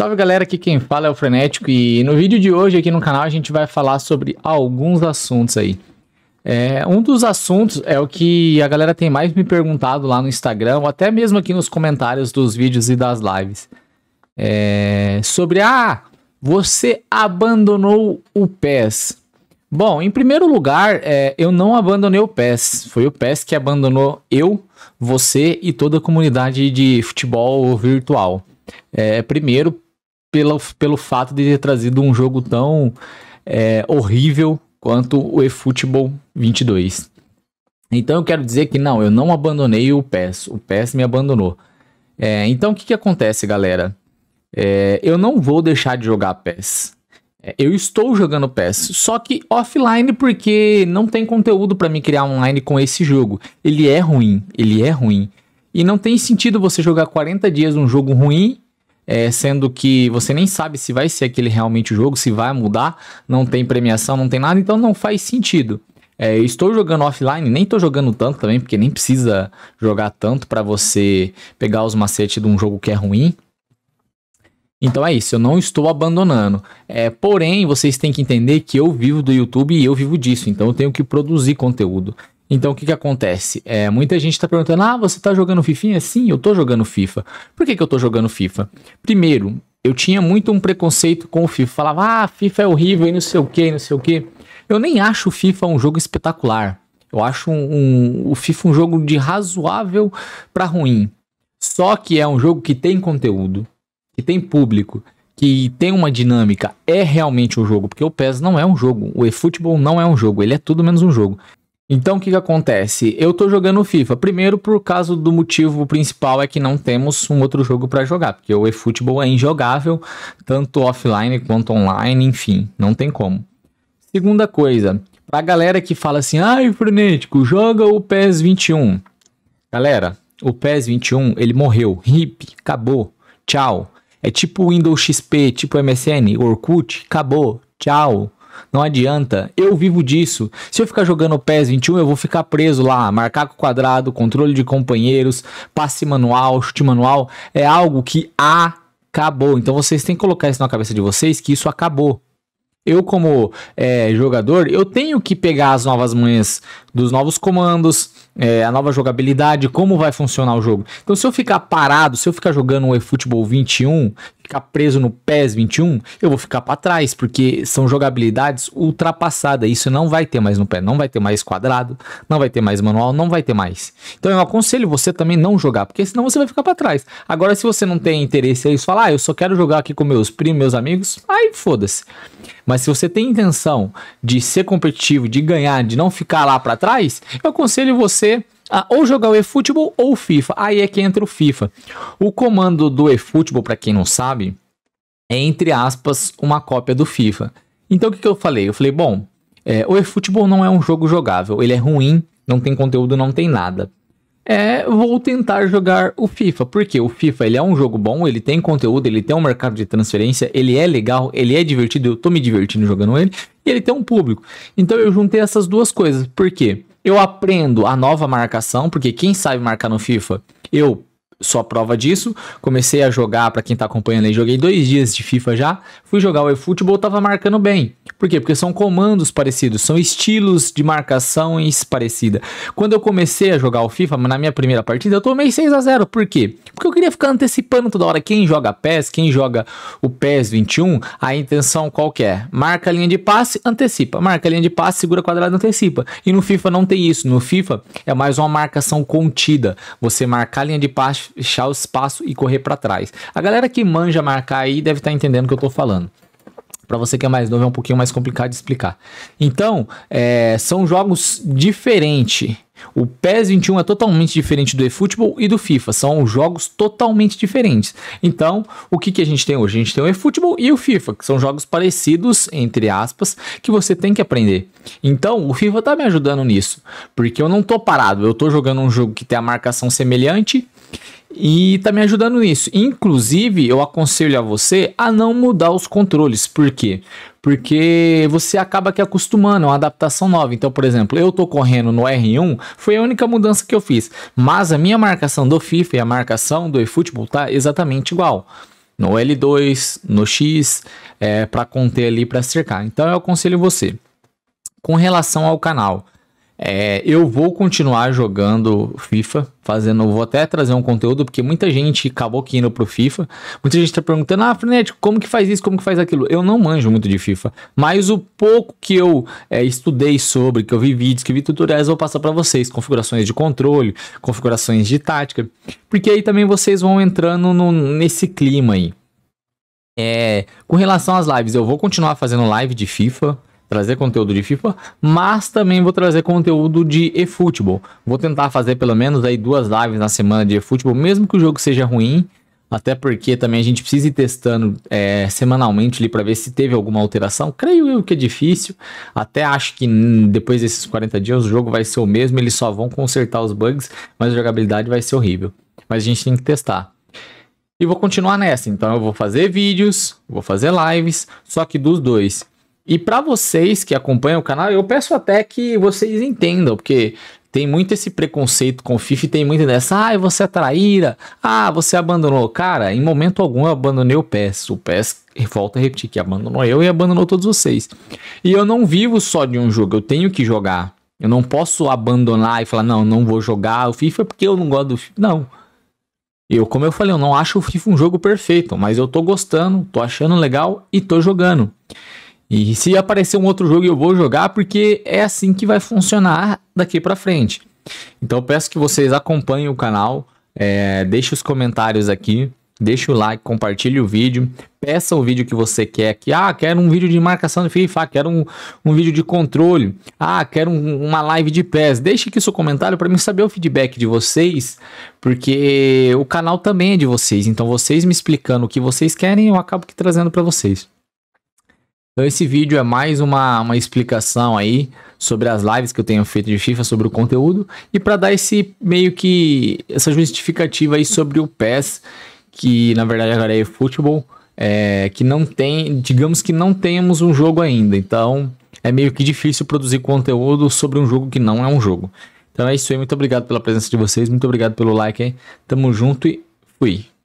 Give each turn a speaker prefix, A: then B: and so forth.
A: Salve galera, aqui quem fala é o Frenético e no vídeo de hoje aqui no canal a gente vai falar sobre alguns assuntos aí. É, um dos assuntos é o que a galera tem mais me perguntado lá no Instagram, ou até mesmo aqui nos comentários dos vídeos e das lives. É, sobre, ah, você abandonou o PES. Bom, em primeiro lugar, é, eu não abandonei o PES. Foi o PES que abandonou eu, você e toda a comunidade de futebol virtual. É, primeiro, pelo, pelo fato de ter trazido um jogo tão é, horrível quanto o eFootball 22. Então eu quero dizer que não, eu não abandonei o PES, o PES me abandonou. É, então o que, que acontece, galera? É, eu não vou deixar de jogar PES. É, eu estou jogando PES, só que offline porque não tem conteúdo para me criar online com esse jogo. Ele é ruim, ele é ruim. E não tem sentido você jogar 40 dias um jogo ruim é, sendo que você nem sabe se vai ser aquele realmente o jogo, se vai mudar, não tem premiação, não tem nada, então não faz sentido. É, estou jogando offline, nem estou jogando tanto também, porque nem precisa jogar tanto para você pegar os macetes de um jogo que é ruim. Então é isso, eu não estou abandonando. É, porém, vocês têm que entender que eu vivo do YouTube e eu vivo disso, então eu tenho que produzir conteúdo. Então o que, que acontece? É, muita gente está perguntando: ah, você está jogando Fifa? Sim, eu estou jogando FIFA. Por que, que eu estou jogando FIFA? Primeiro, eu tinha muito um preconceito com o FIFA. Falava, ah, FIFA é horrível e não sei o que, não sei o que. Eu nem acho o FIFA um jogo espetacular. Eu acho um, um, o FIFA um jogo de razoável para ruim. Só que é um jogo que tem conteúdo, que tem público, que tem uma dinâmica, é realmente um jogo, porque o PES não é um jogo, o eFootball não é um jogo, ele é tudo menos um jogo. Então o que, que acontece? Eu tô jogando FIFA. Primeiro, por causa do motivo principal é que não temos um outro jogo para jogar, porque o eFootball é injogável, tanto offline quanto online, enfim, não tem como. Segunda coisa, pra galera que fala assim, ai, frenético, joga o PES 21. Galera, o PES 21 ele morreu, hip, acabou, tchau. É tipo Windows XP, tipo MSN, Orkut, acabou, tchau. Não adianta. Eu vivo disso. Se eu ficar jogando PES 21, eu vou ficar preso lá. marcar com quadrado, controle de companheiros, passe manual, chute manual. É algo que acabou. Então vocês têm que colocar isso na cabeça de vocês que isso acabou. Eu, como é, jogador, eu tenho que pegar as novas manhas dos novos comandos, é, a nova jogabilidade, como vai funcionar o jogo. Então, se eu ficar parado, se eu ficar jogando o eFootball 21, ficar preso no PES 21, eu vou ficar para trás, porque são jogabilidades ultrapassadas. Isso não vai ter mais no PES, não vai ter mais quadrado, não vai ter mais manual, não vai ter mais. Então eu aconselho você também não jogar, porque senão você vai ficar para trás. Agora, se você não tem interesse aí, falar, ah, eu só quero jogar aqui com meus primos, meus amigos, aí foda-se. Mas se você tem intenção de ser competitivo, de ganhar, de não ficar lá para trás, eu aconselho você ah, ou jogar o eFootball ou o FIFA. Aí é que entra o FIFA. O comando do eFootball, para quem não sabe, é entre aspas uma cópia do FIFA. Então o que, que eu falei? Eu falei, bom, é, o eFootball não é um jogo jogável, ele é ruim, não tem conteúdo, não tem nada. É, vou tentar jogar o FIFA, porque o FIFA ele é um jogo bom, ele tem conteúdo, ele tem um mercado de transferência, ele é legal, ele é divertido, eu tô me divertindo jogando ele, e ele tem um público. Então eu juntei essas duas coisas, por quê? Eu aprendo a nova marcação, porque quem sabe marcar no FIFA, eu só prova disso. Comecei a jogar, para quem tá acompanhando aí, joguei dois dias de FIFA já. Fui jogar o eFootball, tava marcando bem. Por quê? Porque são comandos parecidos, são estilos de marcação parecida. Quando eu comecei a jogar o FIFA, na minha primeira partida, eu tomei 6 a 0 Por quê? Porque eu queria ficar antecipando toda hora. Quem joga PES, quem joga o PES 21, a intenção qual que é? Marca a linha de passe, antecipa. Marca a linha de passe, segura quadrado, antecipa. E no FIFA não tem isso. No FIFA é mais uma marcação contida. Você marcar a linha de passe fechar o espaço e correr para trás. A galera que manja marcar aí deve estar tá entendendo o que eu estou falando. Para você que é mais novo, é um pouquinho mais complicado de explicar. Então, é, são jogos diferentes. O PES 21 é totalmente diferente do eFootball e do FIFA. São jogos totalmente diferentes. Então, o que, que a gente tem hoje? A gente tem o eFootball e o FIFA, que são jogos parecidos, entre aspas, que você tem que aprender. Então, o FIFA tá me ajudando nisso. Porque eu não tô parado. Eu tô jogando um jogo que tem a marcação semelhante e tá me ajudando nisso. Inclusive, eu aconselho a você a não mudar os controles. Por quê? Porque você acaba que acostumando, é uma adaptação nova. Então, por exemplo, eu tô correndo no R1, foi a única mudança que eu fiz. Mas a minha marcação do FIFA e a marcação do eFootball tá exatamente igual. No L2, no X, é, para conter ali, para cercar. Então, eu aconselho você. Com relação ao canal, é, eu vou continuar jogando FIFA, fazendo. Vou até trazer um conteúdo, porque muita gente acabou que indo pro FIFA. Muita gente tá perguntando: ah, Frenético, como que faz isso? Como que faz aquilo? Eu não manjo muito de FIFA, mas o pouco que eu é, estudei sobre, que eu vi vídeos, que vi tutoriais, eu vou passar para vocês: configurações de controle, configurações de tática, porque aí também vocês vão entrando no, nesse clima aí. É, com relação às lives, eu vou continuar fazendo live de FIFA trazer conteúdo de FIFA, mas também vou trazer conteúdo de eFootball. Vou tentar fazer pelo menos aí duas lives na semana de eFootball, mesmo que o jogo seja ruim, até porque também a gente precisa ir testando é, semanalmente ali para ver se teve alguma alteração. Creio eu que é difícil. Até acho que depois desses 40 dias o jogo vai ser o mesmo, eles só vão consertar os bugs, mas a jogabilidade vai ser horrível. Mas a gente tem que testar. E vou continuar nessa. Então eu vou fazer vídeos, vou fazer lives, só que dos dois. E para vocês que acompanham o canal, eu peço até que vocês entendam, porque tem muito esse preconceito com o FIFA, tem muito dessa, ah, você é traíra, ah, você abandonou. Cara, em momento algum eu abandonei o PES. O PES, volta a repetir, que abandonou eu e abandonou todos vocês. E eu não vivo só de um jogo, eu tenho que jogar. Eu não posso abandonar e falar, não, não vou jogar o FIFA porque eu não gosto do FIFA. Não. Eu, como eu falei, eu não acho o FIFA um jogo perfeito, mas eu tô gostando, tô achando legal e tô jogando. E se aparecer um outro jogo, eu vou jogar porque é assim que vai funcionar daqui para frente. Então peço que vocês acompanhem o canal, é, deixe os comentários aqui, deixe o like, compartilhe o vídeo, peça o vídeo que você quer que ah, quero um vídeo de marcação de FIFA, quero um, um vídeo de controle, ah, quero um, uma live de pés. Deixe aqui seu comentário para mim saber o feedback de vocês, porque o canal também é de vocês, então vocês me explicando o que vocês querem, eu acabo que trazendo para vocês. Então esse vídeo é mais uma, uma explicação aí sobre as lives que eu tenho feito de FIFA, sobre o conteúdo e para dar esse meio que essa justificativa aí sobre o PES, que na verdade agora é futebol, é, que não tem, digamos que não temos um jogo ainda, então é meio que difícil produzir conteúdo sobre um jogo que não é um jogo. Então é isso aí, muito obrigado pela presença de vocês, muito obrigado pelo like aí, tamo junto e fui!